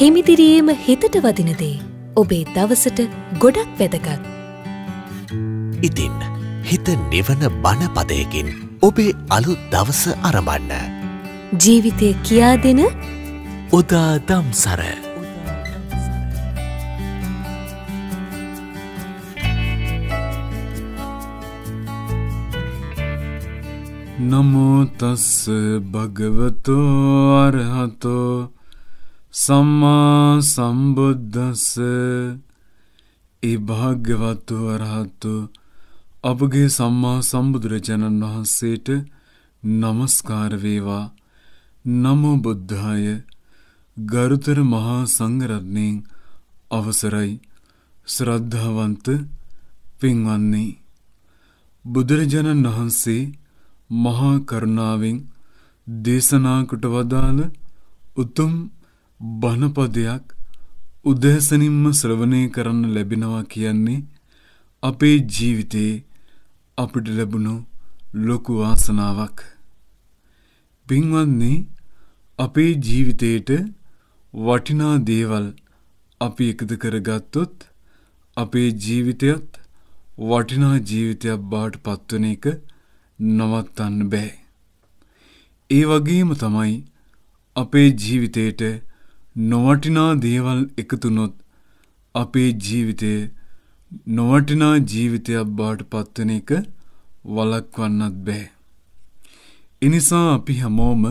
හිමිදිරියේම හිතට වදිනදේ ඔබේ දවසට ගොඩක් වැදගත්. ඉතින් හිත නිවන බණපදයකින් ඔබේ අලු දවස අරමන්න. ජීවිතය කියා දෙන උදා දම්සර. නමෝතස්ස භගවතෝ අරහතෝ සම්මා සම්බුද්දස්ස ඒ භාග්‍යවත්තු වරහත්තු අපගේ සම්මා සම්බුදුරජාණන් වහන්සේට නමස්කාරවේවා නමෝ බුද්ධාය ගරුතර මහා සංගරත්නයෙන් අවසරයි ශ්‍රද්ධාවන්ත පින්වන්නේ. බුදුරජාණන් වහන්සේ මහා කරුණාවෙන් දේශනාකට වදාළ උතුම් බණපදයක් උදෑසනින්ම ශ්‍රවණය කරන්න ලැබෙනවා කියන්නේ අපේ ජීවිතේ අපිට ලැබුණු ලොකු වාසනාවක්. පින්වත්නි අපේ ජීවිතේට වටිනා දේවල් අපි එකතු කරගත්තොත් අපේ ජීවිතයත් වටිනා ජීවිතයක් බාට පත්වන එක නවත්තන්න බෑ. ඒ වගේම තමයි අපේ ජීවිතයට නොවටිනා දේවල් එකතුනොත් අපේ ජීවිතය නොවටිනා ජීවිතයක් බාට පත්වන එක වලක්වන්නත් බෑ. එනිසා අපි හැමෝම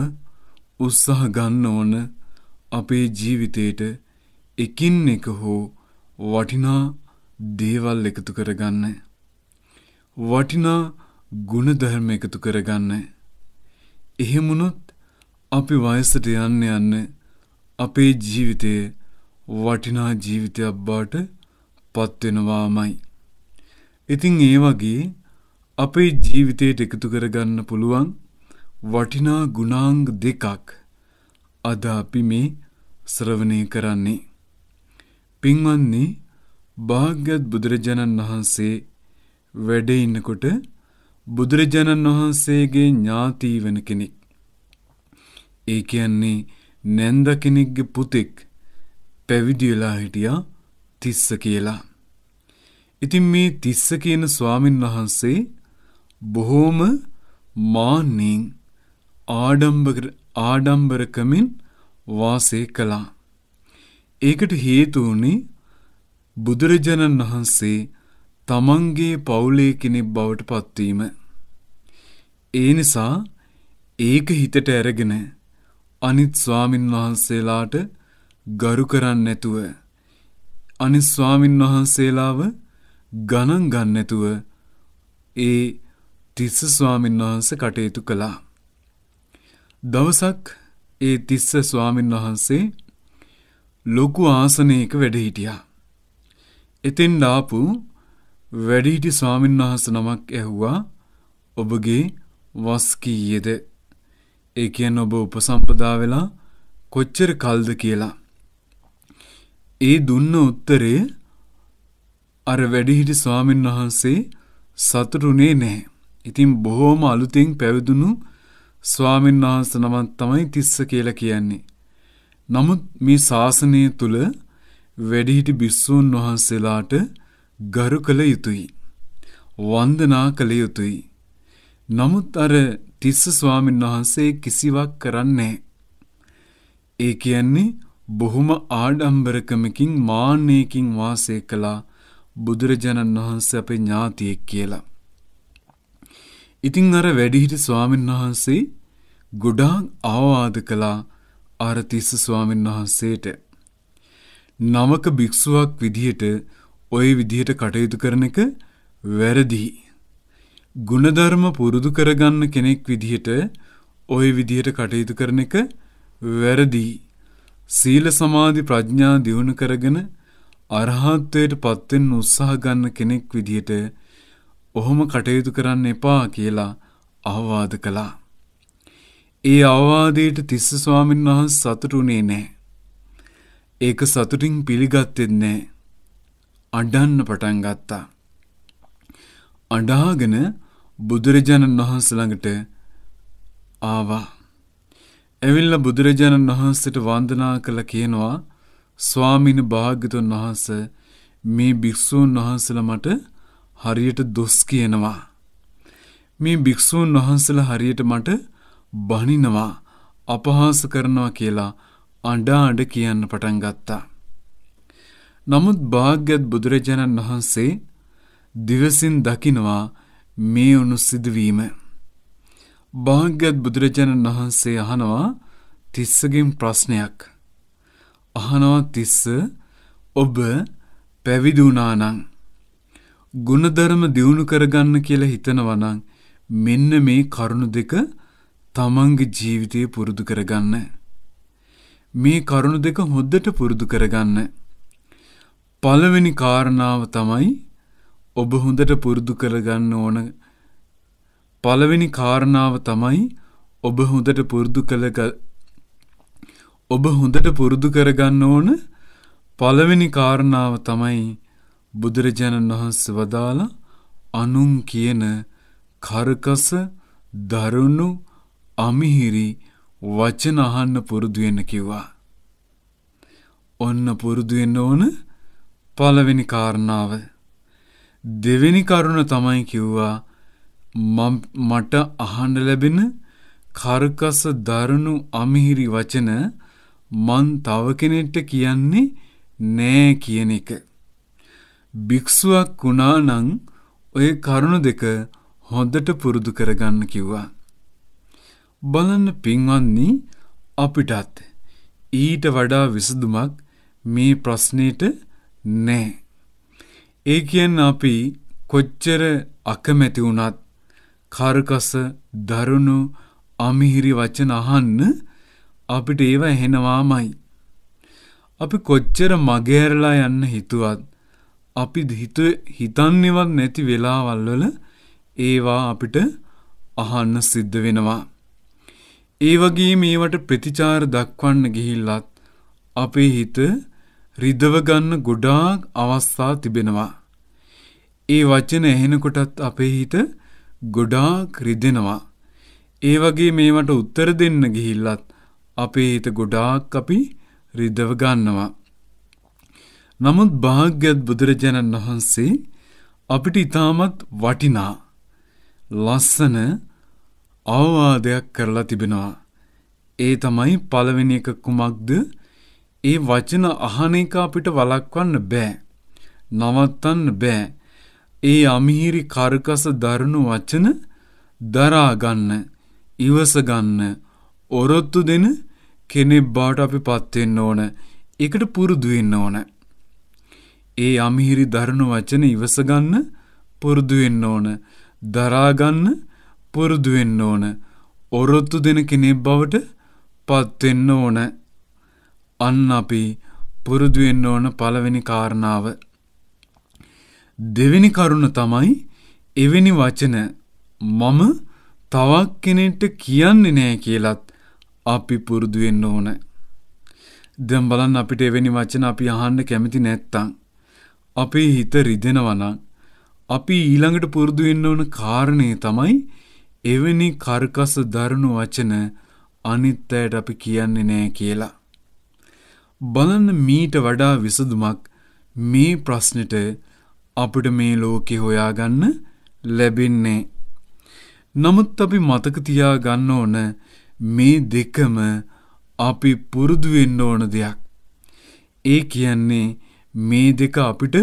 උත්සාහ ගන්න ඕන අපේ ජීවිතයට එකින් එක හෝ වටිනා දේවල් එකතු කරගන්න. වටිනා ගුණධර්ම එකතු කරගන්න. එහෙමුණොත් අපි වයසට යන්න යන්න අපේ ජීවිතයේ වටිනා ජීවිතයක් බාට පත්වෙනවාමයි. ඉතිං ඒ වගේ අපේ ජීවිතයට එකතු කරගන්න පුළුවන් වටිනා ගුණාංග දෙකක් අද අපි මේ ශ්‍රවණය කරන්නේ. පින්වන්නේ භාග්‍යත් බුදුරජාණන් වහන්සේ වැඩඉන්නකොට බුදුරජාණන් වහන්සේගේ ඥාතී වන කෙනෙක්. ඒ කියන්නේ නැන්ද කෙනෙක්ගේ පුතෙක් පැවිදිවෙලා හිටියා තිස්ස කියලා. ඉතින් මේ තිස්ස කියන ස්වාමින් වහන්සේ බොහෝම මාන්නෙන් ආඩම්බරකමින් වාසය කළා. ඒකට හේතුවනේ බුදුරජාණන් වහන්සේ තමන්ගේ පවුලේ කෙනෙක් බවට පත්වීම. ඒ නිසා ඒක හිතට ඇරගෙන අනිත් ස්වාමින් වහන්සේලාට ගරු කරන්න නැතුව අනිත් ස්වාමින් වහන්සේලාව ගණන් ගන්න නැතුව ඒ තිස්ස ස්වාමින් වහන්සේ කටයුතු කළා. දවසක් ඒ තිස්ස ස්වාමින් වහන්සේ ලොකු ආසනයක වැඩ හිටියා. එතෙන් ඩාපු වැඩිහිටි ස්වාමින් වහන්ස නමක් ඇහුවා ඔබගේ වස් කීයේද ඒ කියන්න ඔබ උපසම්පදා වෙලා කොච්චර කල්ද කියලා. ඒ දුන්න උත්තරේ අර වැඩිහිටි ස්වාමීන් වහන්සේ සතුටුනේ නැහැ. ඉතින් බොහෝම අලුතෙන් පැවිදුණු ස්වාමීන් වහන්ස නමත් තමයි තිස්ස කියලා කියන්නේ. නමුත් මේ ශාසනය තුළ වැඩිහිටි භිස්සූන් වහන්සේලාට ගරු කළ යුතුයි. වන්දනා කළ යුතුයි. නමුත් අර තිස්ස ස්වාමීන් වහන්සේ කිසිවක් කරන්නේ. ඒ කියන්නේ බොහොම ආඩම්බරකමකින් මාන්නයකින් වාසය කළා බුදුරජාණන් වහන්ස අපේ ඥාතියෙක් කියලා. ඉතිං අර වැඩිහිට ස්වාමීන් වහන්සේ ගොඩාක් ආවාද කළා ආරතිස්ස ස්වාමීන් වහන්සේට. නවක භික්ෂුවක් විදිහට ඔය විදිහට කටයුතු කරන එක වැරදිී. ගුණධර්ම පුරුදු කරගන්න කෙනෙක් විදිහට ඔය විදිහට කටයුතු කරන එක වැරදිී. සීල සමාධි ප්‍රඥා දියුණු කරගෙන අරහත්වයට පත්වෙන් උත්සාහ ගන්න කෙනෙක් විදිහට ඔහොම කටයුතු කරන්න එපා කියලා අවවාද කළා. ඒ අවවාදයට තිස්ස ස්වාමීන් වහන්ස සතුටුනේ නෑ. ඒක සතුටින් පිළිගත්තෙන්නේ අඩන්න පටන් ගත්තා. අඩාගෙන බුදුරජාණන් වහන්ස ළඟට ආවා. ඇවිල්ලා බුදුරජාණන් වහන්සේට වන්දනා කළ කියනවා ස්වාමීන් භාග්‍යතුන් වහන්ස මේ භික්ෂූන් වහන්සලා මට හරියට දොස් කියනවා. මේ භික්ෂූන් වහන්සලා හරියට මට බනිනවා අපහාස කරනවා කියලා අඬා අඬ කියන්න පටන් ගත්තා. නමුත් භාග්‍යත් බුදුරජාණන් වහන්සේ දිවසින් දකිනවා මේ උණු සිදුවීම. භාග්‍යවත් බුදුරජාණන් වහන්සේ අහනවා තිස්සගෙන් ප්‍රශ්නයක්. අහනවා තිස්ස ඔබ පැවිදි වුණා නම් ගුණධර්ම දියුණු කරගන්න කියලා හිතනවා නම් මෙන්න මේ කරුණු දෙක තමන්ගේ ජීවිතේ පුරුදු කරගන්න. මේ කරුණු දෙක හොද්දට පුරුදු කරගන්න. පළවෙනි කාරණාව තමයි ඔබ හොඳට පුරුදු කරගන්න ඕන පළවෙනි කාරණාව තමයි ඔබ හොඳට පුරුදු කළ ඔබ හොඳට පුරුදු කරගන්න ඕන පළවෙනි කාරණාව තමයි බුදුරජාණන් වහන්සේ වදාලා අනුන් කියන කරකස දරුණු අමිහිරි වචන අහන්න පුරුදු වෙන්න කිව්වා. ඔන්න පුරුදු වෙන්න ඕන පළවෙනි කාරණාව දෙවෙනි කරුණ තමයි කිව්වා මට අහන්ඩ ලැබෙන කර්කස දරුණු අමිහිරි වචන මන් තව කෙනෙට්ට කියන්නේ නෑ කියන එක. භික්‍ෂුවක් වුණානං ඔය කරුණු දෙක හොඳට පුරුදු කරගන්න කිව්වා. බලන්න පින්වන්නේ අපිටත් ඊට වඩා විසදුමක් මේ ප්‍රශ්නයට නෑ. ඒ කියන්න අපි කොච්චර අකමැති වුණත් කාරකස දරුණු අමිහිරි වචන අහන්න අපිට ඒව ඇහෙනවාමයි. අපි කොච්චර මගේරලා යන්න හිතුවත් අපි හිත හිතන්නේවත් නැති වෙලාවල්වල ඒවා අපිට අහන්න සිද්ධ වෙනවා. ඒ වගේ මේවට ප්‍රතිචාර දක්වන්න ගිහිල්ලත් අපේ හිත රිදවගන්න ගොඩාක් අවස්ථා තිබෙනවා. ඒ වචන ඇහෙනකොටත් අපේ හිත ගොඩාක් රිදෙනවා. ඒ වගේ මේවට උත්තර දෙන්න ගිහිල්ලත් අපේ හිත ගොඩාක් අපි රිදව ගන්නවා. නමුත් භාග්‍යත් බුදුරජාණන් වහන්සේ අපිට ඉතාමත් වටිනා ලස්සන අවවාදයක් කරලා තිබෙනවා. ඒ තමයි පළවෙනි එක කුමක්ද ඒ වචන අහන එක අපිට වළක්වන්න බෑ. නවත්තන්න බෑ. ඒ අමිහිරි කරකස දරණු වචන දරාගන්න ඉවසගන්න ඔරොත්තු දෙන කෙනෙක් බාට අපි පත්වෙන්න ඕන එකට පුරුදුවෙන්න ඕන. ඒ අමිහිරි දරණු වචන ඉවසගන්න පුරුදුවෙන්න ඕන දරාගන්න පුරුදුවෙන්න ඕන ඔරොත්තු දෙන කෙනෙක් බවට පත්වෙන්න ඕන අන්න අපි පුරුදුවෙන්න ඕන පළවෙනි කාරණාව. දෙවෙනි කරුණ තමයි එවැනි වචන මම තවක් කෙනෙට කියන්නේ නෑ කියලත් අපි පුරුදුවෙන්න ඕන. දැම් බලන් අපිට එවැනි වචන අපි අහන්න කැමති නැත්තං. අපේ හිත රිදෙනවනං අපි ඊළඟට පුරුදුවෙන්න ඕන කාරණය තමයි එවැනි කර්කස දරුණු වචන අනිත්තයට අපි කියන්නේ නෑ කියලා. බලන්න මීට වඩා විසඳුමක් මේ ප්‍රශ්නෙට අපිට මේ ලෝකෙ හොයාගන්න ලැබෙන්නේ. නමුත් අපි මතක තියා ගන්න ඕන මේ දෙකම අපි පුරුදු වෙන්න ඕන දෙයක්. ඒ කියන්නේ මේ දෙක අපිට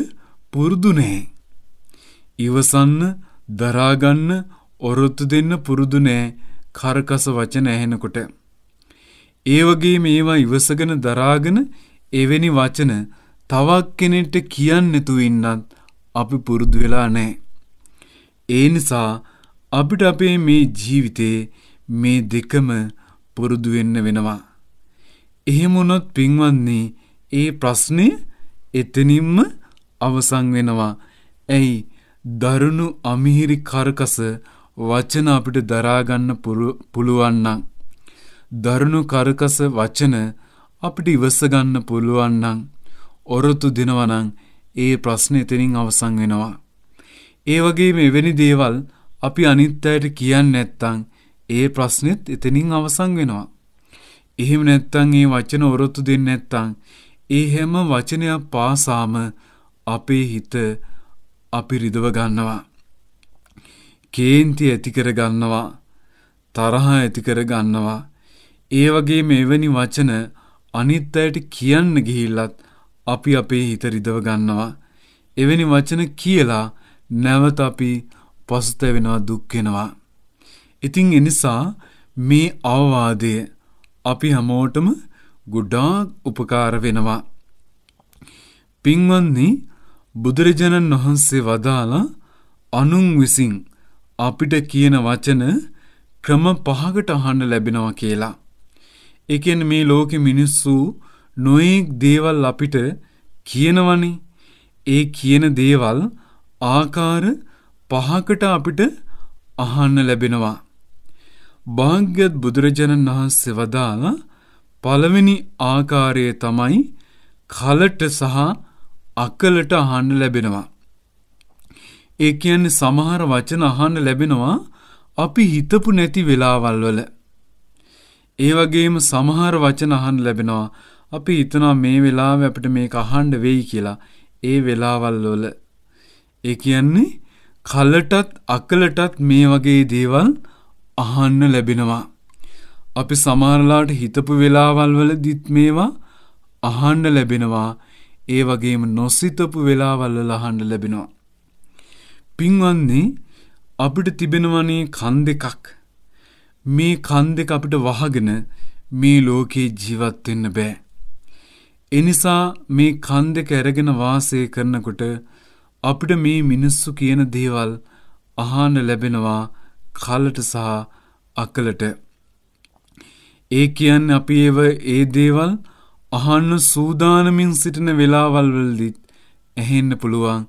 පුරුදු නැහැ. ඉවසන්න, දරාගන්න, ඔරොත්තු දෙන්න පුරුදු නැහැ. කරකස වචන ඇහෙනකොට ඒ වගේ මේවා ඉවසගෙන දරාගෙන එවැනි වචන තවක් කෙනෙට කියන්නෙතු ඉන්නත් අපි පුරුදු වෙලා නෑ. ඒ නිසා අපිට අපේ මේ ජීවිතේ මේ දෙකම පුරුදු වෙන්න වෙනවා. එහෙමුණොත් පින්වන්නේ ඒ ප්‍රශ්නය එතනින්ම අවසන් වෙනවා. ඇයි දරුණු අමිහිරි කරකස වචන අපිට දරාගන්න පුළුවන්නම්. දරුණු කරකස වචන අපිට ඉවසගන්න පුළුවන් නම් ඔරොතු දෙනවනම් ඒ ප්‍රශ්න එතනින් අවසන් වෙනවා. ඒ වගේම එවැනි දේවල් අපි අනිත් අයට කියන්නේ නැත්නම් ඒ ප්‍රශ්නෙත් එතනින් අවසන් වෙනවා. එහෙම නැත්නම් ඒ වචන ඔරොත්තු දෙන්නේ නැත්නම් ඒ හැම වචනයක් පාසාම අපේ හිත අපි රිදව ගන්නවා. කේන්ති ඇති කර ගන්නවා. තරහ ඇති කර ගන්නවා. ඒ වගේ එවැනි වචන අනිත් අයට කියන්න ගිහිල්ලත් අපි අපේ හිත රිදව ගන්නවා. එවැනි වචන කියලා නැවත අපි පසුතැවෙනවා දුක් වෙනවා. ඉතින් එනිසා මේ අවවාදය අපි හැමෝටම ගොඩාක් උපකාර වෙනවා. පින්වන්දි බුදුරජාණන් වහන්සේ වදාලා අනුන් විසින් අපිට කියන වචන ක්‍රම පහකට අහන්න ලැබෙනවා කියලා. එකෙන් මේ ලෝකෙ මිනිස්සු නොයෙක් දේවල් අපිට කියනවනේ. ඒ කියන දේවල් ආකාර පහකට අපිට අහන්න ලැබෙනවා. භාග්‍යත් බුදුරජාණන් වහන්සේ වදාලා පළවෙනි ආකාරය තමයි කලට සහ අකලට අහන්න ලැබෙනවා. ඒ කියන්නේ සමහර වචන අහන්න ලැබෙනවා අපි හිතපු නැති වෙලාවල් වල. ඒ වගේම සමහර වචන අහන්න ලැබෙනවා අපි හිතනවා මේ වෙලාව අපිට මේක අහන්න වෙයි කියලා ඒ වෙලාවල් වල ඒ කියන්නේ කලටත් අකලටත් මේ වගේ දේවල් අහන්න ලැබෙනවා අපි සමහරලාට හිතපු වෙලාවල් වලදිත් මේවා අහන්න ලැබෙනවා ඒ වගේම නොසිතපු වෙලාවල් වල අහන්න ලැබෙනවා පින්වන්නේ අපිට තිබෙනවනේ කන් දෙකක් මේ කන් දෙක අපිට වහගෙන මේ ලෝකේ ජීවත් වෙන්න බෑ. ඒ නිසා මේ කන් දෙක අරගෙන වාසය කරනකොට අපිට මේ මිනිස්සු කියන දේවල් අහන්න ලැබෙනවා කලට සහ අකලට. ඒ කියන්නේ අපි ඒව ඒ දේවල් අහන්න සූදානමින් සිටින වෙලාවල් වලදීත් ඇහෙන්න පුළුවන්.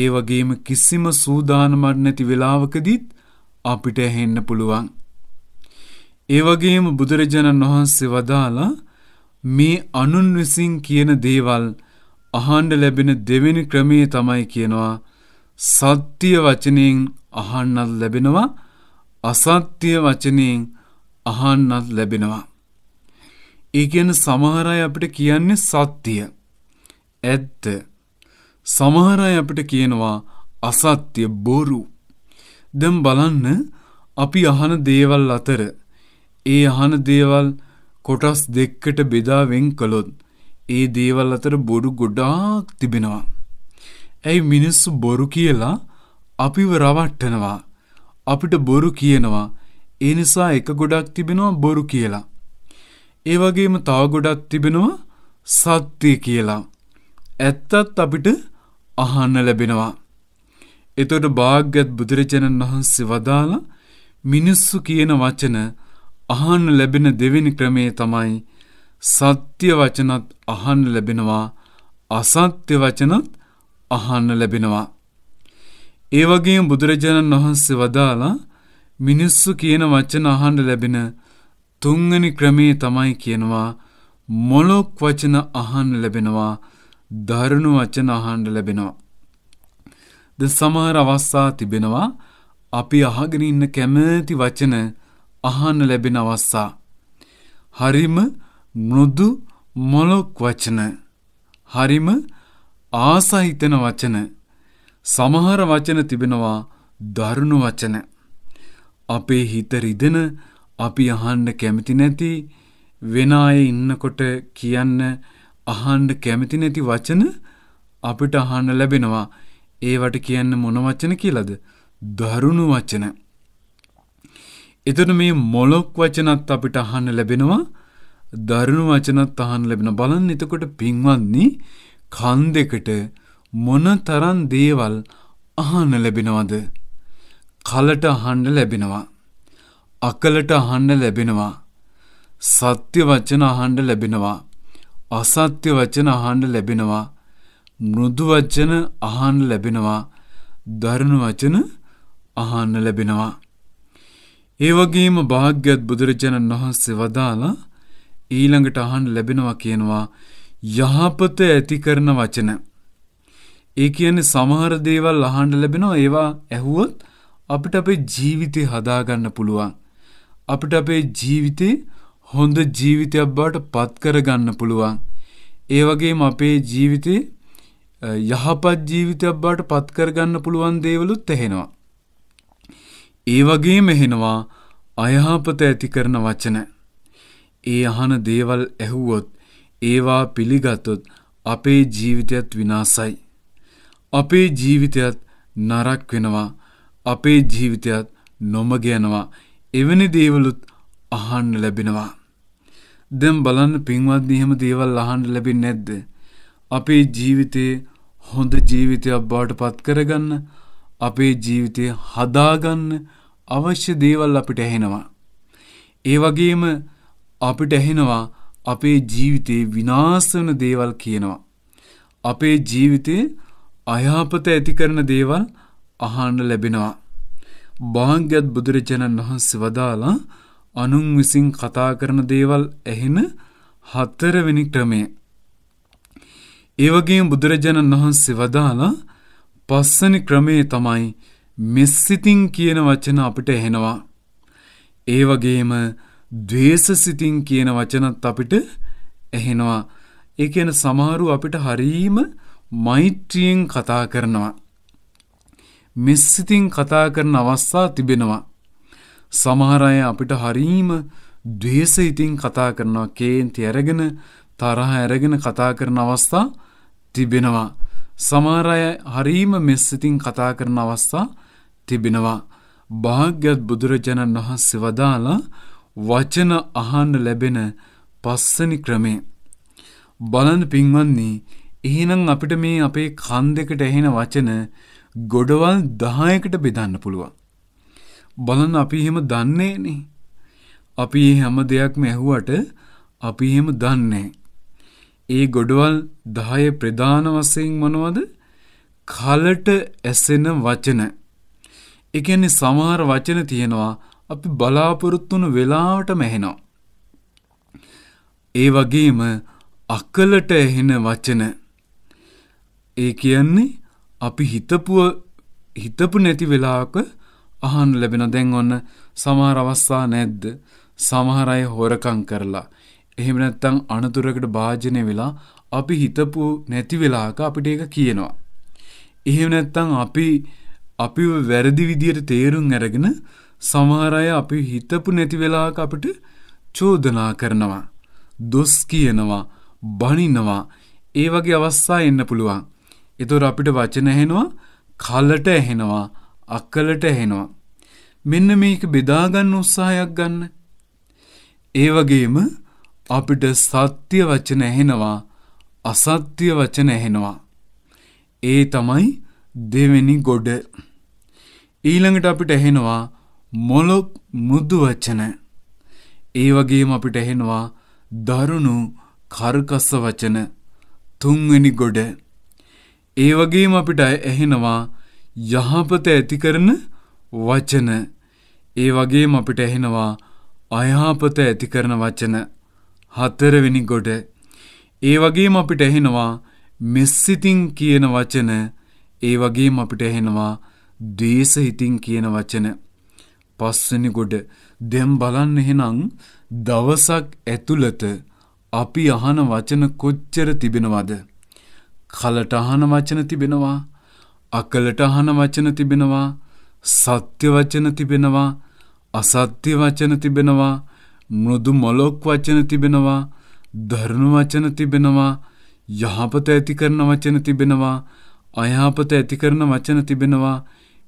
ඒ වගේම කිසිම සූදානමක් නැති වෙලාවකදීත් අපිට ඇහෙන්න පුළුවන්. ඒ වගේම බුදුරජාණන් වහන්සේ වදාලා මේ අනුන් විසින් කියන දේවල් අහන්න ලැබෙන දෙවෙනි ක්‍රමයේ තමයි කියනවා සත්‍ය වචනෙන් අහන්නත් ලැබෙනවා අසත්‍ය වචනෙන් අහන්නත් ලැබෙනවා. ඒ කියන්නේ සමහර අය අපිට කියන්නේ සත්‍ය. ඇත්ත. සමහර අය අපිට කියනවා අසත්‍ය බොරු. දැන් බලන්න අපි අහන දේවල් අතර ඒ අහන දේවල් කොටස් දෙක්කට බෙදා වෙන් කළොත් ඒ දේවල් අතර බොරු ගොඩාක් තිබෙනවා. ඇයි මිනිස්සු බොරු කියලා අපිව රවට්ටනවා. අපිට බොරු කියනවා. ඒ නිසා එක ගොඩක් තිබෙනවා බොරු කියලා. ඒ වගේම තව ගොඩක් තිබෙනවා සත්‍ය කියලා. ඇත්තත් අපිට අහන්න ලැබෙනවා. එතකොට භාග්‍යවත් බුදුරජාණන් වහන්සේ වදාලා මිනිස්සු කියන වචන අහන්න ලැබෙන දෙවෙනි ක්‍රමේ තමයි සත්‍ය වචනත් අහන්න ලැබෙනවා අසත්‍ය වචනත් අහන්න ලැබෙනවා. ඒ වගේම බුදුරජාණන් වහන්සේ වදාලා මිනිස්සු කියන වචන අහන්න ලැබෙන තුන්වෙනි ක්‍රමේ තමයි කියනවා මොලොක් වචන අහන්න ලැබෙනවා දරුණු වචන අහන්න ලැබෙනවා. ද සමහර අවස්ථා තිබෙනවා අපි අහගෙන ඉන්න කැමති වචන අහන්න ලැබෙන අවස්සා. හරිම මෘදු මොලොක් වචන. හරිම ආසහිතන වචන. සමහර වචන තිබෙනවා දරුණු වචන. අපේ හිත රිදෙන අපි අහන්න කැමති නැති වෙන අය ඉන්නකොට කියන්න අහන්න කැමති නැති වචන අපිට අහන්න ලැබෙනවා. ඒවට කියන්න මොන වචන කියලාද? දරුණු වචන. එතන මේ මොලොක් වචනත් අපිට අහන්න ලැබෙනවා දරුණු වචනත් අහන්න ලැබෙන බලන්න එතකොට පින්වත්නි කන් දෙකට මොන තරම් දේවල් අහන්න ලැබෙනවද කලට අහන්න ලැබෙනවා අකලට අහන්න ලැබෙනවා සත්‍ය වචන අහන්න ලැබෙනවා අසත්‍ය වචන අහන්න ලැබෙනවා මෘදු වචන අහන්න ලැබෙනවා දරුණු වචන අහන්න ලැබෙනවා ඒ වගේම භාග්‍යවත් බුදුරජාණන් වහන්සේ වදාලා ඊළඟට අහන් ලැබෙනවා කියනවා යහපත ඇති කරන වචන. ඒ කියන්නේ සමහර දේවල් අහන්න ලැබෙනවා ඒවා ඇහුවොත් අපිට අපේ ජීවිතය හදාගන්න පුළුවන්. අපිට අපේ ජීවිතේ හොඳ ජීවිතයක් බවට පත් කරගන්න පුළුවන්. ඒ වගේම අපේ ජීවිතේ යහපත් ජීවිතයක් බවට පත් කරගන්න පුළුවන් දේවලුත් ඇහෙනවා. ඒ වගේ මෙහෙනවා අයහාපත ඇති කරන වචන. ඒ අහන දේවල් ඇහුවොත් ඒවා පිළිගත්තොත් අපේ ජීවිතයත් විනාසයි. අපේ ජීවිතයත් නරක් වෙනවා අපේ ජීවිතයත් නොමග යනවා එවැනි දේවලුත් අහන්න ලැබෙනවා. දැම් බලන්න පින්වත් එහෙම දේවල් අහන්න ලැබෙන නැද්ද. අපේ ජීවිතයේ හොඳ ජීවිතයක් බවට පත් කරගන්න අපේ ජීවිතය හදාගන්න අවශ්‍ය දේවල් අපිට ඇහෙනවා. ඒ වගේම අපිට ඇහෙනවා අපේ ජීවිතේ විනාශ වෙන දේවල් කියනවා. අපේ ජීවිතේ අයහපත ඇති කරන දේවල් අහන්න ලැබෙනවා. භාග්‍යවත් බුදුරජාණන් වහන්සේ වදාලා අනුන් විසින් කතා කරන දේවල් ඇහෙන හතරවෙනි ක්‍රමය. ඒ වගේම බුදුරජාණන් වහන්සේ වදාලා පස්වෙනි ක්‍රමයේ තමයි මෙස්සිතින් කියන වචන අපිට එහෙනවා. ඒ වගේම දවේශසිතින් කියන වචනත් අපිට එහෙනවා. ඒ කියන සමහරු අපිට හරීම මෛත්‍රියෙන් කතා කරනවා. මෙස්සිතින් කතා කරන අවස්ථා තිබෙනවා. සමහරය අපිට හරීම දවේශඉතින් කතා කරනවා කේන්ති ඇරගෙන තරහ ඇරගෙන කතා කරන අවස්ථා තිබෙනවා. සමාරය හරීම මෙස්සිතින් කතා කරන අවස්ථා තිබෙනවා. භාග්‍යත් බුදුරජාණන් වහන්සේ වදාලා වචන අහන්න ලැබෙන පස්සනි ක්‍රමේ. බලන්න පින්වන්නේ එහෙනම් අපිට මේ අපේ කන් දෙකට ඇහෙන වචන ගොඩවල් 10කට බෙදන්න පුළුවන්. බලන්න අපි එහෙම දන්නේ නේ. අපි හැම දෙයක්ම ඇහුවට අපි එහෙම දන්නේ ඒ ගොඩවල් 10 ප්‍රධාන වශයෙන් මොනවද? කලට ඇසෙන වචන. ඒ කියන්නේ සමහර වචන තියෙනවා අපි බලාපොරොත්තු වුණු වෙලාවටම ඇහෙනවා. ඒ වගේම අකලට ඇහෙන වචන ඒ කියන්නේ අපි හිතපුව හිතපු නැති වෙලාවක අහන්න ලැබෙන දැන් ඔන්න සමහර අවස්ථා නැද්ද සමහර අය හොරකම් කරලා එහෙම නැත්නම් අනතුරකට භාජනය වෙලා අපි හිතපු නැති වෙලාවක අපිට ඒක කියනවා. එහෙම නැත්නම් අපි අපි වැරදි විදියට තේරුම් ඇරගෙන සමහරය අපි හිතපු නැති වෙලාක අපට චෝදනා කරනවා. දොස් කියනවා බනිනවා ඒ වගේ අවස්සා එන්න පුළුවන්. එතොර අපිට වචන ඇහෙනවා කල්ලට ඇහෙනවා අක්කලට ඇහෙනවා. මෙන්න මේක බෙදාගන්න උත්සාහයක් ගන්න. ඒ වගේම අපිට සත්‍ය වචන ඇහෙනවා අසත්‍ය වචන ඇහෙනවා. ඒ තමයි දෙවෙනි ගොඩ. ඊළඟට අපිට ඇහෙනවා මොලොක් මුදු වචන. ඒ වගේම අපිට ඇහෙනවා දරුණු කර්කස වචන තුන්වෙනි ගොඩ. ඒ වගේම අපිට ඇහෙනවා යහපත ඇති කරන වචන. ඒ වගේම අපිට ඇහෙනවා අයහපත ඇති කරන වචන හතරවෙනි ගොඩ. ඒ වගේම අපිට ඇහෙනවා මෙස්සිතින් කියන වචන ඒ වගේම අපිට ඇහෙනවා දේශ හිතින් කියන වචන පස්වෙනි ගොඩ දැන් බලන්න එහෙනම් දවසක් ඇතුළත අපි අහන වචන කොච්චර තිබෙනවද කලට අහන වචන තිබෙනවා අකලට අහන වචන තිබෙනවා සත්‍ය වචන තිබෙනවා අසත්‍ය වචන තිබෙනවා මෘදු මොලොක් වචන තිබෙනවා ධර්ම වචන තිබෙනවා යහපත ඇති කරන වචන තිබෙනවා අයහපත ඇති කරන වචන තිබෙනවා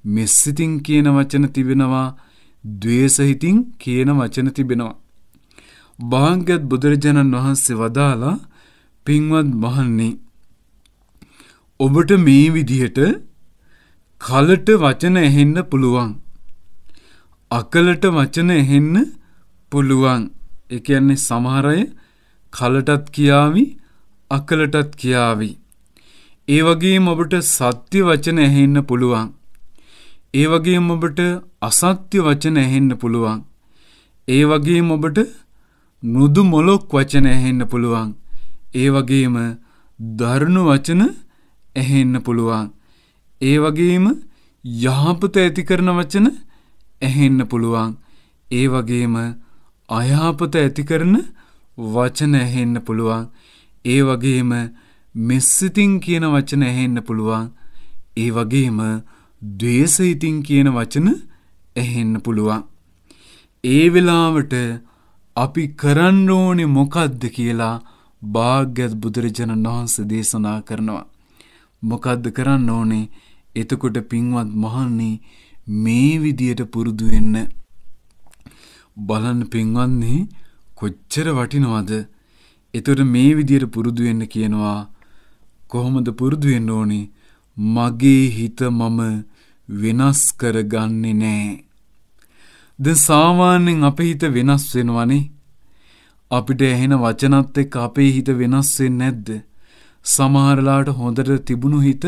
මෙස්සිතින් කියන වචන තිබෙනවා දවේසහිතින් කියන වචන තිබෙනවා. භාංගත් බුදුරජාණන් වහන්සේ වදාලා පින්වත් මහන්නේ. ඔබට මේ විදිහට කලට වචන ඇහෙන්න පුළුවන්. අකලට වචන ඇහෙන්න පුළුවන්. ඒ කියන්නේ සමහර අය කලටත් කියාවි අකලටත් කියාවි. ඒ වගේම ඔබට සත්‍ය වචන ඇහෙන්න පුළුවන්. ඒ වගේම ඔබට අසත්‍ය වචන ඇහෙන්න පුළුවන්. ඒ වගේම ඔබට නුදු මොලොක් වචන ඇහෙන්න පුළුවන්. ඒ වගේම දරුණු වචන ඇහෙන්න පුළුවන්. ඒ වගේම යහපත ඇති කරන වචන ඇහෙන්න පුළුවන්. ඒ වගේම අයහපත ඇති කරන වචන ඇහෙන්න පුළුවන්. ඒ වගේම මෙස්සිතින් කියන වචන ඇහෙන්න පුළුවන්. ඒ වගේම ද්වේෂ ඉතින් කියන වචන ඇහෙන්න පුළුවන්. ඒ වෙලාවට අපි කරන්න ඕනේ මොකද්ද කියලා භාග්‍යවත් බුදුරජාණන් වහන්සේ දේශනා කරනවා. මොකද්ද කරන්න ඕනේ? එතකොට පින්වත් මහන්නේ මේ විදියට පුරුදු වෙන්න. බලන්න පින්වත්නි කොච්චර වටිනවද? එතකොට මේ විදියට පුරුදු වෙන්න කියනවා. කොහොමද පුරුදු වෙන්න ඕනේ? මගේ හිත මම වෙනස් කරගන්නේ නෑ. ද සාමාන්‍යෙන් අපේ හිත වෙනස් වෙනවනේ අපිට ඇහෙන වචනත් එක් අපේ හිත වෙනස්වෙන් නැද්ද. සමහරලාට හොඳට තිබුණු හිත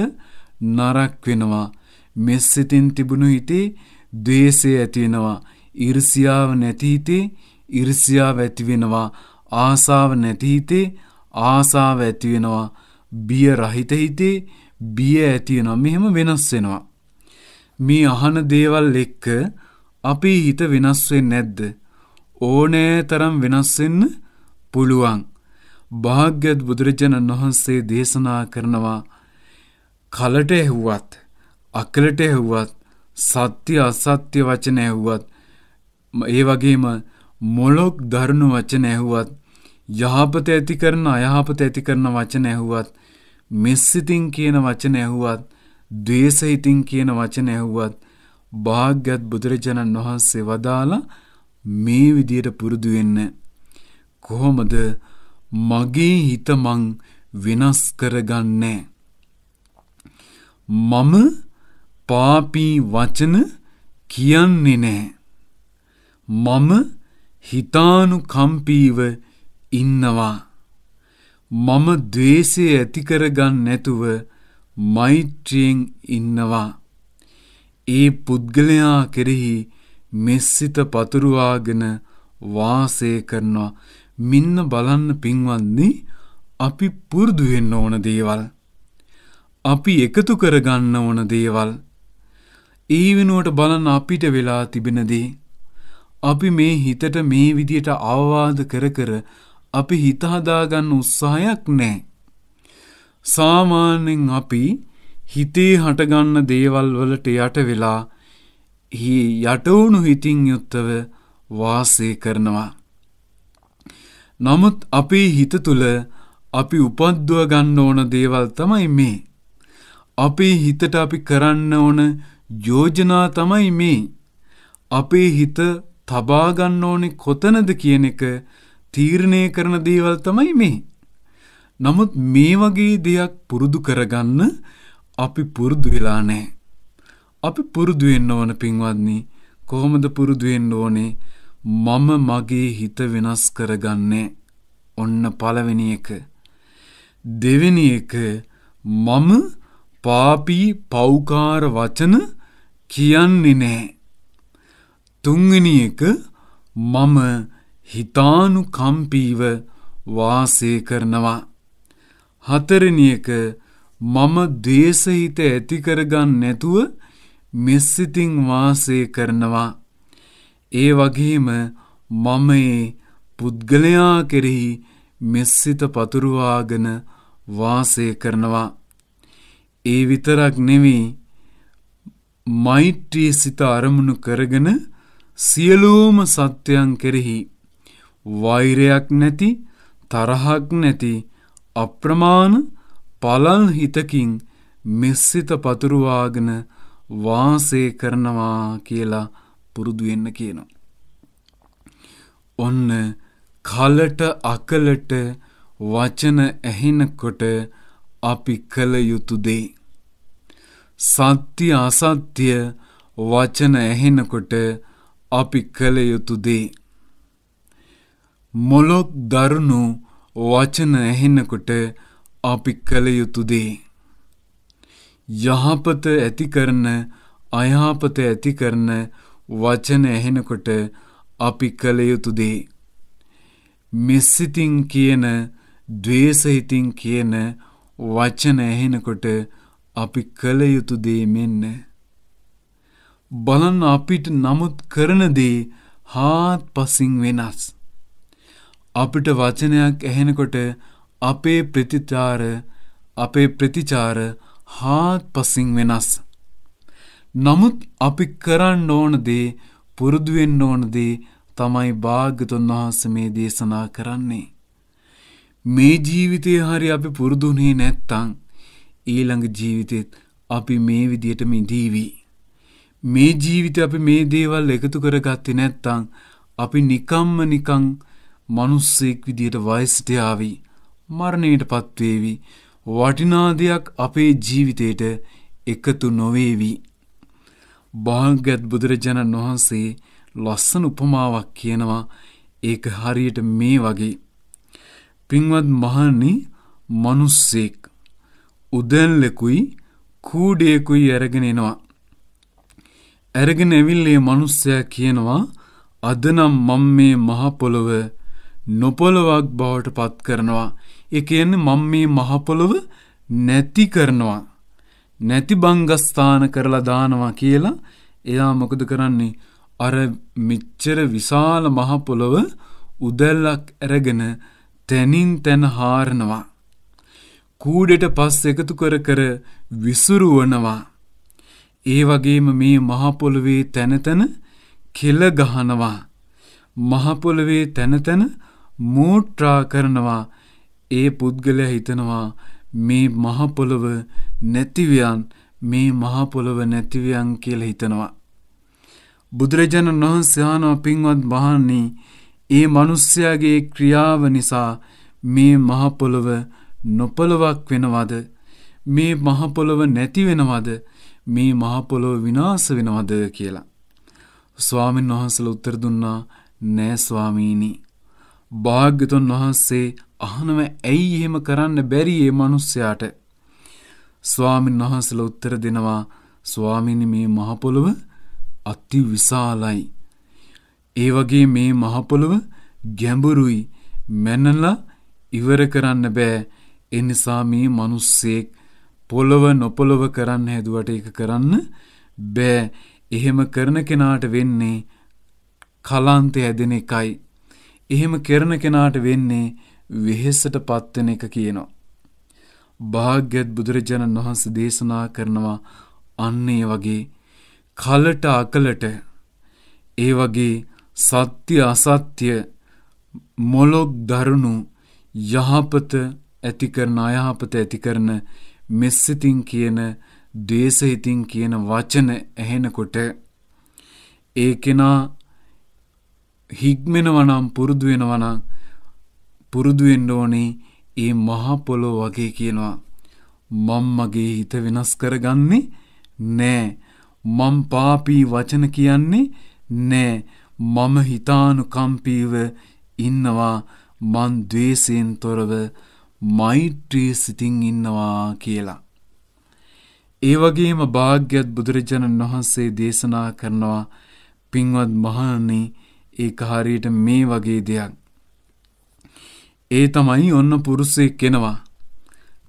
නරක් වෙනවා. මෙස්සතින් තිබුණු හිතේ දේශය ඇතිවෙනවා. ඉරිසියාව නැතිහිතේ ඉරිසියාව ඇතිවෙනවා. ආසාාව නැතිහිතේ ආසාාව ඇතිවෙනවා. බිය රහිතහිතේ බිය ඇතියෙනවා මෙහෙම වෙනස් වෙනවා. මේ අහන දේවල් එක්ක අපේ හිත වෙනස් වෙන්නේ නැද්ද? ඕනෑ තරම් වෙනස් වෙන්න පුළුවන්. භාග්‍යවත් බුදුරජාණන් වහන්සේ දේශනා කරනවා කලට ඇහුවත් අකලට ඇහුවත් සත්‍ය අසත්‍ය වචන ඇහුවත් ඒ වගේම මොලොක් දරුණු වචන ඇහුවත් යහපත ඇති කරන අයහපත ඇති කරන වචන ඇහුවත් මෙස්සිතින් කියන වචන ඇහුවත් ද්වේෂ ඉතින් කියන වචන ඇහුවත් භාග්‍යවත් බුදුරජාණන් වහන්සේ වදාලා මේ විදියට පුරුදු වෙන්න කොහොමද මගේ හිත මං වෙනස් කරගන්නේ මම පාපී වචන කියන්නේ නැහැ මම හිතානුකම්පීව ඉන්නවා මම ද්වේෂය ඇති කරගන්න නැතුව මෛත්‍රියෙන් ඉන්නවා. ඒ පුද්ගලයා කෙරෙහි මෙස්සිත පතුරුවාගෙන වාසය කරනවා. මෙන්න බලන්න පින්වන්නේ අපි පුරුදු වෙන්න ඕන දේවල්. අපි එකතු කරගන්න ඕන දේවල්. ඒ වෙනුවට බලන්න අපිට වෙලා තිබෙන දේ. අපි මේ හිතට මේ විදියට අවවාද කර කර අපි හිත හදාගන්න උත්සාහයක් නැහැ. සාමාන්‍යයෙන් අපි හිතේ හටගන්න දේවල් වලට යට වෙලා යටවුණු හිතින් යුත්තව වාසය කරනවා. නමුත් අපේ හිත තුළ අපි උපද්දුව ගන්න ඕන දේවල් තමයි මේ. අපේ හිතට අපි කරන්න ඕන යෝජනා තමයි මේ. අපේ හිත තබා ගන්න ඕනේ කොතනද කියන එක තීරණය කරන දේවල් තමයි මේ. නමුත් මේ වගේ දෙයක් පුරුදු කරගන්න අපි පුරුදු වෙලා නැහැ. අපි පුරුදු වෙන්න ඕන පින්වත්නි. කොහොමද පුරුදු වෙන්න ඕනේ? මම මගේ හිත වෙනස් කරගන්නේ. ඔන්න පළවෙනි එක. දෙවෙනි එක මම පාපී පෞකාර වචන කියන්නේ නැහැ. තුන්වෙනි එක මම හිතානුකම්පීව වාසය කරනවා. හතරෙනි එක මම ද්වේෂහිත ඇති කරගන්න නැතුව මෙස්සිතින් වාසය කරනවා. ඒ වගේම මම ඒ පුද්ගලයා කෙරෙහි මෙස්සිත පතුරවාගෙන වාසය කරනවා. ඒ විතරක් නෙවෙයි මෛත්‍රී සිත අරමුණු කරගෙන සියලූම සත්‍යයන් කෙරෙහි වෛරයක් නැති තරහක් නැති අප්‍රමාණ පලල් හිතකින් මෙස්සිත පතුරුවාගෙන වාසය කරනවා කියලා පුරුදුවෙන්න කියනවා. ඔන්න කලට අකලට වචන ඇහෙනකොට අපි කළ යුතු දේ. සත්‍ය අසත්‍ය වචන ඇහෙනකොට අපි කළ යුතු දේ. මොලොක් දරුණු වචන ඇහෙන්නකොට අපි කළ යුතුදේ. යහපත ඇති කරන අයහපත ඇති කරන වචන ඇහෙනකොට අපි කළ යුතුදේ. මෙස්සිතින් කියන දවේසහිතින් කියන වචන ඇහෙනකොට අපි කළ යුතුදේ මෙන්න. බලන් අපිට නමුත් කරනදේ හාත් පසින් වෙනස්. අපිට වචනයක් ඇහෙනකොට අපේ ප්‍රතිචාර අපේ ප්‍රතිචාර හාත් පසින් වෙනස්. නමුත් අපි කරන්න ඕන දේ පුරුදුවෙන්න ඕන දේ තමයි භාගතුන් වහන්ස මේ දේශනා කරන්නේ. මේ ජීවිතය හරි අපි පුරුදුනේ නැත්තං ඊළඟ ජීවිතෙත් අපි මේ විදියටම ඉදීවී. මේ ජීවිත අපි මේ දේවල් එකතු කරගත්ති නැත්තං අපි නිකම්ම නිකං මිනිස්සෙක් විදියට වයසට යාවි මරණයටපත් වේවි වටිනා දෙයක් අපේ ජීවිතේට එකතු නොවේවි භාග්‍යවත් බුදුරජාණන් වහන්සේ ලස්සන උපමාවක් කියනවා ඒක හරියට මේ වගේ පින්වත් මහණනි මිනිස්සෙක් උදැල්ලකුයි කූඩේකුයි අරගෙන එනවා අරගෙන ඇවිල්ලේ මිනිස්සයා කියනවා අදනම් මම මේ මහ පොළව නොපොළොවක් බවට පත් කරනවා. ඒ කියන්නේ මම මේ මහපොළොව නැති කරනවා. නැති බංගස්ථාන කරලා දානවා කියලා එයා මොකද කරන්නේ? අර මෙච්චර විශාල මහපොළොව උදැල්ලක් ඇරගෙන තැනින් තැන හාරනවා. කූඩෙට පස් එකතු කර කර විසුරුවනවා. ඒ වගේම මේ මහපොළොවේ තැනතැන කෙල ගහනවා. මහපොළොවේ තැනතැන මෝට්‍රා කරනවා ඒ පුද්ගලය හිතනවා මේ මහපොළොව නැතිවියන් මේ මහපොළොව නැතිවියන් කියල හිතනවා. බුදුරජාණන් වහන්සයානෝ පින්වත් බහන්නේ ඒ මනුස්්‍යයාගේ ක්‍රියාව නිසා මේ මහපොළොව නොපොළොවක් වෙනවද මේ මහපොළොව නැතිවෙනවද මේ මහපොළොව විනාස වෙනවද කියලා. ස්වාමීන් වහන්සල උත්තර දුන්නා නෑ ස්වාමීණී භාග්‍යතුන් වහන්සේ අහනව ඇයි එහෙම කරන්න බැරි ඒ මිනිස්යාට? ස්වාමීන් වහන්සේලා උත්තර දෙනවා ස්වාමීනි මේ මහ පොළව අති විශාලයි. ඒ වගේ මේ මහ පොළව ගැඹුරුයි. මැනලා ඉවර කරන්න බෑ. ඒ නිසා මේ මිනිස්සෙක් පොළව නොපොළව කරන්න හැදුවට ඒක කරන්න බෑ. එහෙම කරන කෙනාට වෙන්නේ කලාන්තය හැදෙන එකයි. එහෙම කරන කෙනාට වෙන්නේ වෙහෙසට පත්වෙන එක කියනවා. භාග්‍යත් බුදුරජාණන් වහන්සේ දේශනා කරනවා අන්න ඒ වගේ කලට අකලට ඒ වගේ සත්‍ය අසත්‍ය මොලොක් දරුණු යහපත ඇති කරන අයහපත ඇති කරන මෙස්සිතින් කියන දේශහිතින් කියන වචන ඇහෙනකොට ඒ කෙනා හික්මෙනවනම් පුරුදුවෙනවනම් පුරුදුවෙන්ඩ ඕනේ ඒ මහපොලෝ වගේ කියනවා මං මගේ හිත වෙනස් කරගන්නේ නෑ මං පාපී වචන කියන්නේ නෑ මම හිතානු කම්පීව ඉන්නවා මන් දවේසයෙන් තොරව මෛත්‍රී සිතින් ඉන්නවා කියලා. ඒ වගේම භාග්‍යත් බුදුරජාණන් වහන්සේ දේශනා කරනවා පින්වත් මහනි ඒක හරියට මේ වගේ දෙයක්. ඒ තමයි ඔන්න පුරුසෙක් කෙනවා.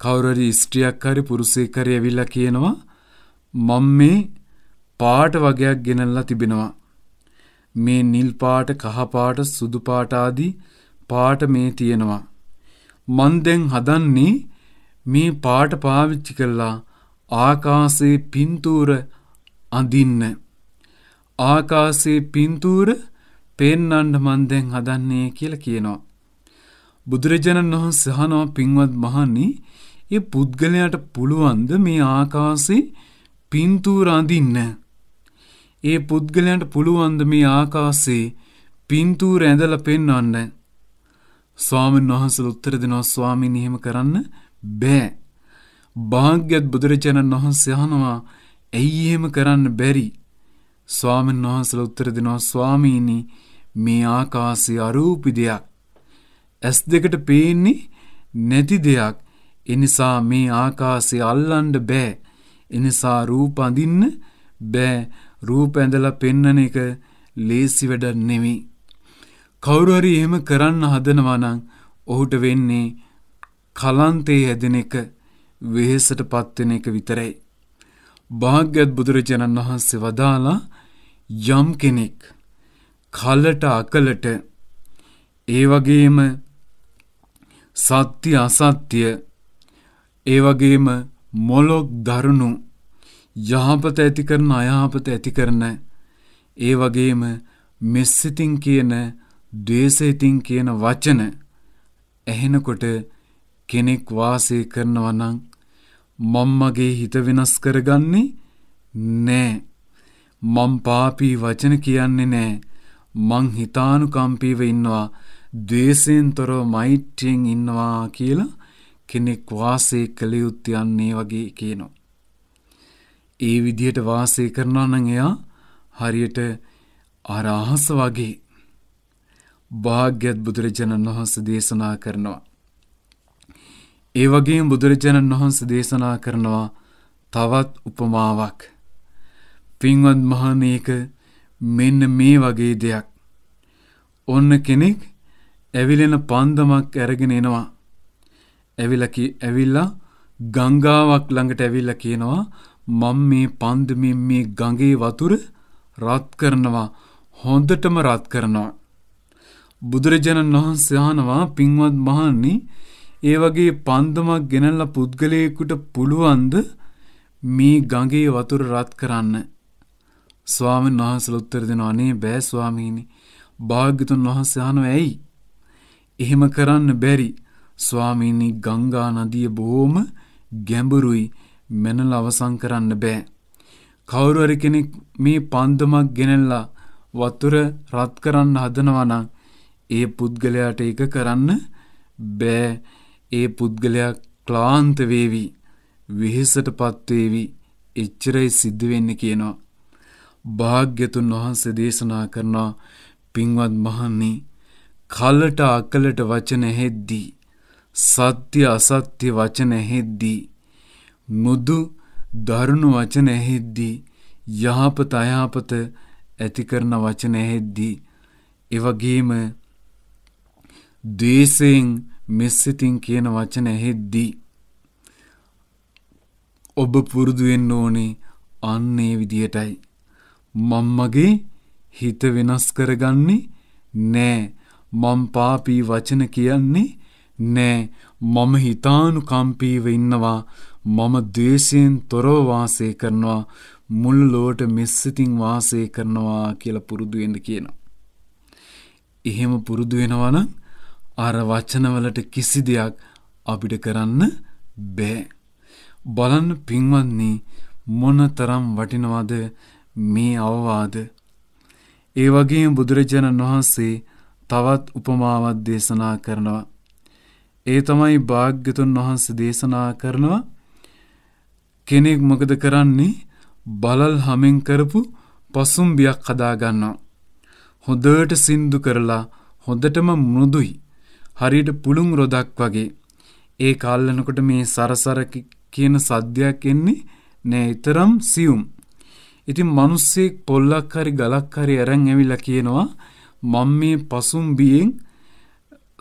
කවුරරි ස්ට්‍රියක් හරි පුරුසෙක් හරි ඇවිල්ලා කියනවා මම මේ පාට වගයක් ගෙනල්ලා තිබෙනවා. මේ නිල් පාට කහ පාට සුදු පාට ආදී පාට මේ තියෙනවා. මන් දැන් හදන්නේ මේ පාට පාවිච්චි කළා ආකාශයේ පින්තූර අඳින්න. ආකාශයේ පින්තූර පේන්නන්ඩ මන් දැන් හදන්නේ කියලා කියනවා. බුදුරජාණන් වහන්සේ අහනවා පින්වත් මහණනි, ඒ පුද්ගලයාට පුළුවන්ද මේ ආකාශේ පින්තූර අඳින්න? ඒ පුද්ගලයන්ට පුළුවන්ද මේ ආකාශේ පින්තූර ඇඳලා පෙන්වන්න? ස්වාමීන් වහන්සේ උත්තර දෙනවා ස්වාමීන් එහෙම කරන්න බෑ. භාග්‍යවත් බුදුරජාණන් වහන්සේ අහනවා ඇයි එහෙම කරන්න බැරි? ස්වාමීන් වහන්සේලා උත්තර දෙනවා ස්වාමීනි මේ ආකාශය අරූපී දෙයක්. ඇස් දෙකට පේන්නේ නැති දෙයක්. එනිසා මේ ආකාශය අල්ලන්න බෑ. එනිසා රූප අඳින්න බෑ. රූප ඇඳලා පෙන්නන එක ලේසි වැඩ නෙමෙයි. කවුරු හරි එහෙම කරන්න හදනවා නම් ඔහුට වෙන්නේ කලන්තේ හැදෙන එක වෙහෙසටපත් වෙන එක විතරයි. භාග්‍යත් බුදුරජාණන් වහන්සේ වදාලා යම් කෙනෙක් කලට අකලට ඒ වගේම සත්‍ය අසත්‍ය ඒ වගේම මොලොක් දරුණු යහපත ඇති කරන අයහපත ඇති කරන ඒ වගේම මෙස්සිතින් කියන ද්වේෂයෙන් කියන වචන ඇහෙනකොට කෙනෙක් වාසය කරනවා නම් මම්මගේ හිත වෙනස් කරගන්නේ නෑ. මං පාපී වචන කියන්නේ නෑ. මං හිතානුකම්පීව ඉන්නවා දේශයෙන් තොරව මෛත්‍රියෙන් ඉන්නවා කියලා කෙනෙක් වාසය කළ යුත්තයන්නේ වගේ කියනවා. ඒ විදියට වාසය කරනවා නම් එයා හරියට අර අහස වගේ භාග්‍යවත් බුදුරජාණන් වහන්සේ දේශනා කරනවා. ඒ වගේම බුදුරජාණන් වහන්සේ දේශනා කරනවා තවත් උපමාවක්. පින්වත් මහණේක මෙන්න මේ වගේ දෙයක්. ඔන්න කෙනෙක් ඇවිලෙන පන්දමක් අරගෙන එනවා. ඇවිලා ඇවිල්ලා ගංගාවක් ළඟට ඇවිල්ලා කියනවා මම මේ පන්දමෙන් මේ ගඟේ වතුර රත් කරනවා හොඳටම රත් කරනවා. බුදුරජාණන් වහන්සේ ආනවා පින්වත් මහන්නේ ඒ වගේ පන්දමක් ගෙනල්ල පුද්ගලයෙකුට පුළුවන්ද මේ ගඟේ වතුර රත් කරන්න. ස්වාමන් වහන්සල උත්තර දෙෙන අනේ බෑ ස්වාමීණි භාග්‍යතුන් වහන්සයානො ඇයි. එහෙම කරන්න බැරි ස්වාමීණි ගංගා නදිය බොහෝම ගැඹුරුයි මැනල අවසං කරන්න බෑ. කවුරුවරි කෙනෙක් මේ පන්දමක් ගෙනල්ලා වතුර රත් කරන්න හදනවනම් ඒ පුද්ගලයාට ඒක කරන්න බෑ ඒ පුද්ගලයා ක්ලාන්ත වේවි වෙහෙසට පත්වේවි එච්චරයි සිද්ධ වෙන්න කියනවා. භාග්‍යතුන් වහන්සේ දේශනා කරනවා පින්වත් මහන්නේ කලට අකලට වචන හෙද්දී සත්‍ය අසත්‍ය වචන හෙද්දී මුදු දරුණු වචන හෙද්දී යහපත අයහපත ඇති කරන වචන හෙද්දී එවගේම දේශයෙන් මෙස්සිතින් කියන වචන ඇහෙද්දී ඔබ පුරුදු වෙන්න ඕනේ අන්න ඒ විදියටයි. මම මගේ හිත වෙනස් කරගන්නේ නෑ. මම පාපී වචන කියන්නේ නෑ. මම හිතානුකම්පීව ඉන්නවා. මම ද්වේෂයෙන් තොරව වාසය කරනවා. මුළු ලෝට මෙස්සිතින් වාසය කරනවා කියලා පුරුදු වෙන්න කියනවා. එහෙම පුරුදු වෙනවනම් අර වචනවලට කිසි දෙයක් අපිට කරන්න බෑ. බලන්න පින්වන්නේ මොන තරම් වටිනවාද මේ අවවාද. ඒ වගේ බුදුරජාණන් වහන්සේ තවත් උපමාවක් දේශනා කරනවා. ඒ තමයි භාග්‍යතුන් වහන්සේ දේශනා කරනවා කෙනෙක් මොකද කරන්නේ බලල් හමෙන් කරපු පසුම්බියක් හදාගන්නවා. හොඳට සින්දු කරලා හොඳටම මුරුදුයි. හරියට පුළුන් රොදක් වගේ ඒ කල්ලනකොට මේ සරසර කියන සද්‍යයක් එන්නේ නෑ ඉතරම් සියුම්. ඉතින් මනුස්සෙක් පොල්ලක් හරි ගලක් හරි ඇරන් ඇවිල්ලා කියනවා මම මේ පසුම්බියෙන්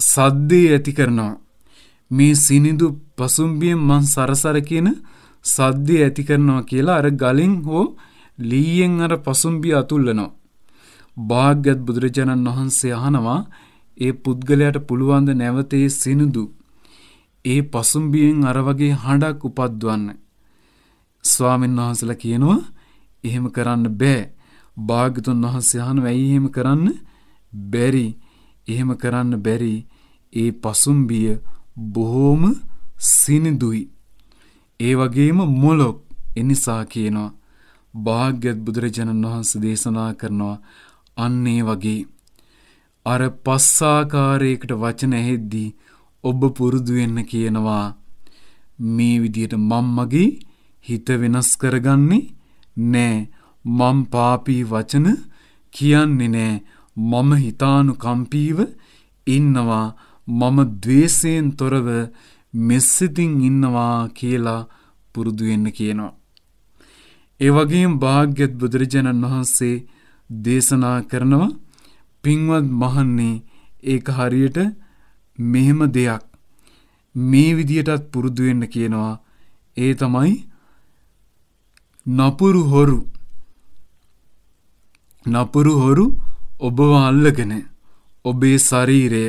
සද්දේ ඇති කරනවා. මේ සිනිදු පසුම්බියෙන් මං සරසර කියන සද්දේ ඇති කරනවා කියලා අර ගලින් හෝ ලීයෙන් අර පසුම්බිය අතුල්ලනවා. භාග්‍යත් බුදුරජාණන් වහන්සේ අහනවා ඒ පුද්ගලයට පුළුවන්ද නැවතේ සිනුදු ඒ පසුම්බියෙන් අර වගේ හඬක් උපද්දවන්න ස්වාමීන් වහන්සලා කියනවා එහෙම කරන්න බෑ භාග්‍යතුන් වහන්සේ අහනවා ඇයි එහෙම කරන්න බැරි එහෙම කරන්න බැරි ඒ පසුම්බිය බොහොම සිනිදුයි ඒ වගේම මොලොක් එනිසා කියනවා භාග්‍යත් බුදුරජාණන් වහන්සේ දේශනා කරනවා අන්න ඒ වගේ අර පස්සාකාරයකට වචන ඇහෙද්දී ඔබ පුරුදු වෙන්න කියනවා මේ විදියට මම මගේ හිත වෙනස් කරගන්නේ නෑ මම පාපී වචන කියන්නේ නෑ මම හිතානුකම්පීව ඉන්නවා මම द्वේෂයෙන් තොරව මෙසිතින් ඉන්නවා කියලා පුරුදු වෙන්න කියනවා ඒ වගේම භාග්‍යවත් බුදුරජාණන් වහන්සේ දේශනා කරනවා පින්වත් මහන්නේ ඒක හරියට මෙහෙම දෙයක් මේ විදියටත් පුරුදු වෙන්න කියනවා ඒ තමයි නපුරු හොරු නපුරු හොරු ඔබව අල්ලගෙන ඔබේ ශරීරය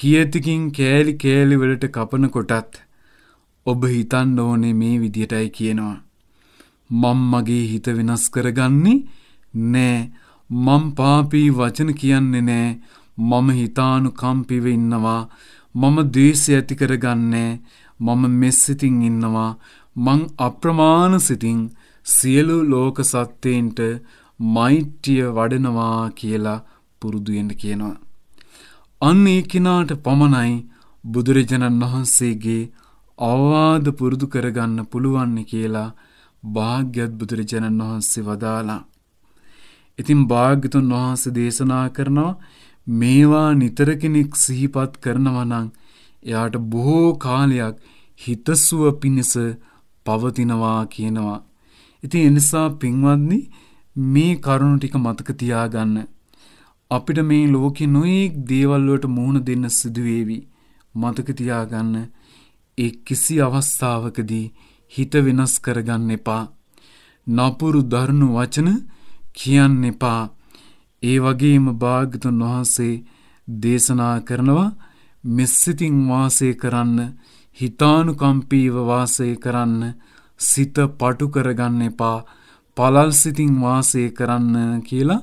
කියතිකින් කෑලි කෑලි වලට කපන කොටත් ඔබ හිතන්න ඕනේ මේ විදියටයි කියනවා මම් මගේ හිත වෙනස් කරගන්නේ නෑ මම් පාපී වචන කියන්නේ නෑ මම හිතානු කම්පිව ඉන්නවා මම දේශය ඇති කරගන්නේ මම මෙස්සිතින් ඉන්නවා මං අප්‍රමාණ සිතින් සියලු ලෝක සත්‍යයන්ට මෛත්‍රිය වඩනවා කියලා පුරුදුෙන්ට කියනවා. අන්න ඒ කෙනාට පමණයි බුදුරජාණන් වහන්සේගේ අවවාද පුරුදු කරගන්න පුළුවන් කියලා භාග්‍යවත් බුදුරජාණන් වහන්සේ වදාලා. ඉතින් භාග්‍යතුන් වහන්සේ දේශනා කරනවා මේවා නිතර කෙනෙක් සිහිපත් කරනවා නම් එයාට බොහෝ කාලයක් හිතසුව පිණිස පවතිනවා කියනවා. ඉතින් එනිසා පින්වත්නි මේ කරුණු ටික මතක තියාගන්න. අපිට මේ ලෝකෙ නොයෙක් දේවල් වලට මුහුණ දෙන්න සිදු වේවි. මතක තියාගන්න. ඒ කිසි අවස්ථාවකදී හිත වෙනස් කරගන්න එපා. නපුරු දරුණු වචන කියන්න එපා. ඒ වගේම භාග්‍යතුන් වහන්සේ දේශනා කරනවා මෙස්සිතින් වාසය කරන්න හිතානුකම්පීව වාසය කරන්න සිත පටු කරගන්න එපා පලල් සිතින් වාසය කරන්න කියලා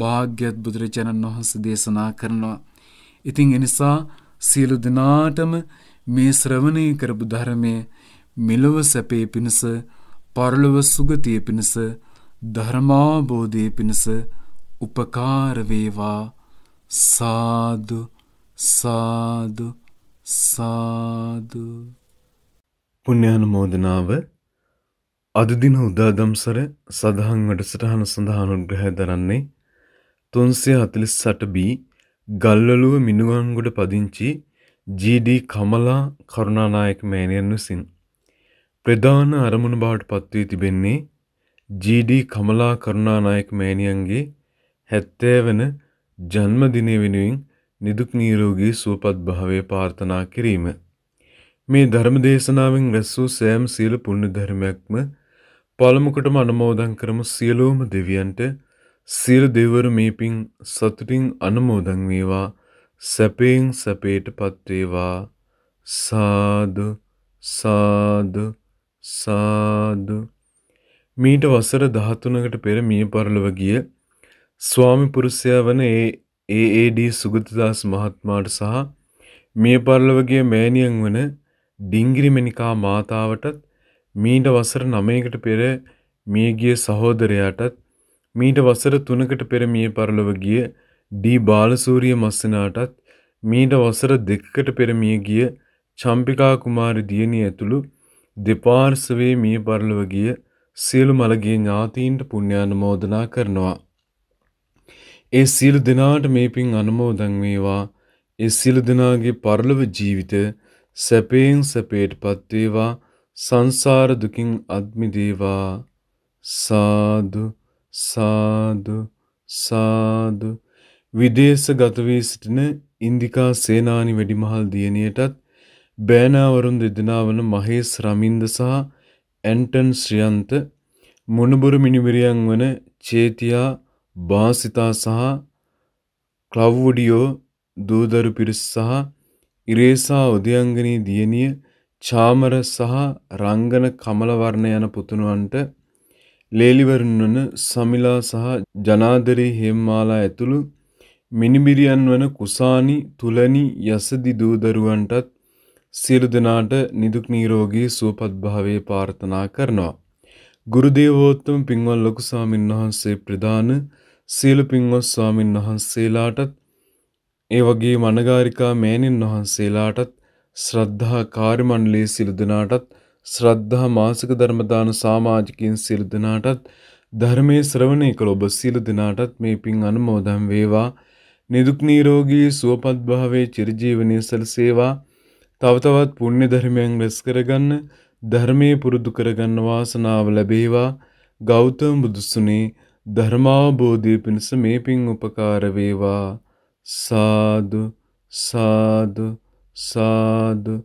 භාග්‍යත් බුදුරජාණන් වහන්සේ දේශනා කරනවා. ඉතින් එනිසා සියලු දෙනාටම මේ ශ්‍රවණය කරපු ධර්මය මෙලොව සැපේ පිණිස පරලොව සුගතිය පිණිස ධර්මාබෝධයේ පිණස උපකාර වේවා සාදු සාදු සාදු පුණ්‍යානුමෝදනාව අද දින උදා දම්සර සදහම් වැඩසටහන සඳහා අනුග්‍රහය දරන්නේ 348B ගල්වලුව මිනුවන්ගොඩ පදිංචි GD කමලා කරුණානායක මෑණියන් විසින් ප්‍රධාන අරමුණ බවට පත්වී තිබෙන්නේ ජී.ඩී. කමලා කරුණානායක මෑණියන්ගේ හැත්තෑවන ජන්මදිනය වෙනුවෙන් නිදුක් නිරෝගී සුවපත්භාවය ප්‍රාර්ථනා කිරීම. මේ ධර්ම දේශනාවෙන් රැස් වූ සෑම සියලු පුණ්‍ය ධර්මයක්ම පළමු කොටම අනුමෝදන් කරමු සියලුම දෙවියන්ට සියලු දෙවිවරු මේ පින් සතුටින් අනුමෝදන් වේවා සැපයෙන් සැපයටපත් වේවා සාදු සාදු සාදු මීට වසර දහතුනකට පෙර මිය පරලොව ගිය ස්වාමිපුරුෂයා වන ඒ ඒඩ සුගතදාස් මහත්මාට සහ මිය පරලොවගේ මෑනියන් වන ඩිංගිරිමනිකා මාතාවටත් මීට වසර නමයකට පෙර මියගිය සහෝදරයාටත් මීට වසර තුනකට පෙර මිය පරලොව ගිය ඩී බාලසූරිය මස්සනාටත් මීට වසර දෙකකට පෙර මිය ගිය චම්පිකා කුමාර දියණිය ඇතුළු දෙපාර්ශවයේ මිය පරලොව ගිය සියලු මළගිය ඥාතීන්ට පුණ්‍යානුමෝදනා කරනවා. ඒ සියලු දෙනාට මේ පින් අනුමෝදන් වේවා. ඒ සියලු දෙනාගේ පරලොව ජීවිත සැපයෙන් සැපයටපත් වේවා. සංසාර දුකින් අත් මිදේවා. සාදු සාදු සාදු විදේශගත වී සිටින ඉන්දිකා සේනානි වැඩිමහල් දියණියටත් බෑනාවරුන් දෙදෙනා වන මහේස් රමින්ද සහ ඇන්ටන් ශ්‍රියන්ත මොනබොරු මිනිවරියන් වන චේතියා භාසිතා සහ ක්ලව්වඩියෝ දූදරු පිරිස් සහ ඉරේසා උදයංගනී දියණිය චාමර සහ රංගන කමලවර්ණ යන පුතුණුවන්ට ලේලිවරුන් වන සමිලා සහ ජනාදරේ හේම්මාලා ඇතුළු මිනිබිරියන් වන කුසානි තුලනි යසදි දූදරුවන්ටත් සියලු දෙනාට නිදුක් නිරෝගී සුවපත් භාවයේ ප්‍රාර්ථනා කරනවා. ගුරු දේවෝත්තම පින්වත් ලොකු ස්වාමීන් වහන්සේ ප්‍රදාන සියලු පින්වත් ස්වාමින් වහන්සේලාටත් ඒ වගේ මනගාരികා මෑණින් වහන්සේලාටත් ශ්‍රද්ධා කාර්ය මණ්ඩලයේ සියලු දෙනාටත් ශ්‍රද්ධා මාසික ධර්ම දාන සමාජිකින් සියලු දෙනාටත් ධර්මයේ ශ්‍රවණය කළ ඔබ සියලු දෙනාටත් මේ පින් අනුමෝදන් වේවා නිදුක් නිරෝගී සුවපත් භාවයේ චිරජීවනයේ සලසේවා තවතවත් පුුණ්‍ය ධර්මයන් රැස් කරගන්න ධර්මය පුරුදු කරගන්න වාසනාව ලැබේවා ගෞතම බුදුස්සුනේ ධර්මාබෝධය පිණිස මේ පින් උපකාරවේවා සාදු සාදු සාදු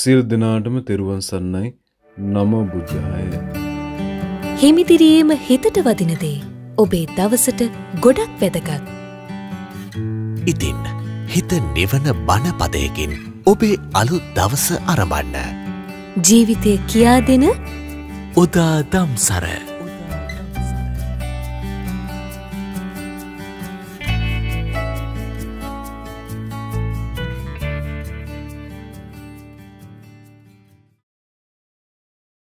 සිල්දිනාටම තෙරුවන් සන්නයි නම බුජාය. හිමිදිරීම හිතට වදිනදේ ඔබේ දවසට ගොඩක් වැදගත්. ඉතින් හිත නිවන බණපදයකින් ඔබේ අලු දවස අරඹන්න. ජීවිතය කියා දෙන උදා දම්සර.